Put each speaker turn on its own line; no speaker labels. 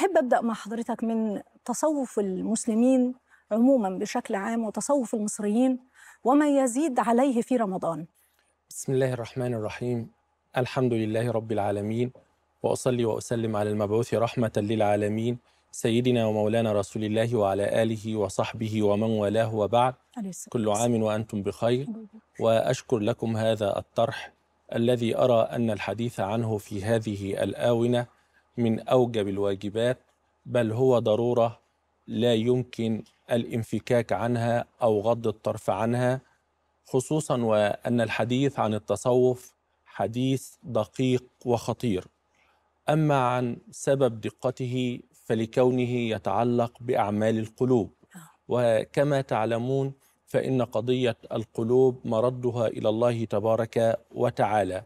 أحب أبدأ مع حضرتك من تصوف المسلمين عموما بشكل عام وتصوف المصريين وما يزيد عليه في رمضان
بسم الله الرحمن الرحيم الحمد لله رب العالمين وأصلي وأسلم على المبعوث رحمة للعالمين سيدنا ومولانا رسول الله وعلى آله وصحبه ومن والاه وبعد كل عام وأنتم بخير وأشكر لكم هذا الطرح الذي أرى أن الحديث عنه في هذه الآونة من أوجب الواجبات بل هو ضرورة لا يمكن الانفكاك عنها أو غض الطرف عنها خصوصا وأن الحديث عن التصوف حديث دقيق وخطير أما عن سبب دقته فلكونه يتعلق بأعمال القلوب آه. وكما تعلمون فإن قضية القلوب مردها إلى الله تبارك وتعالى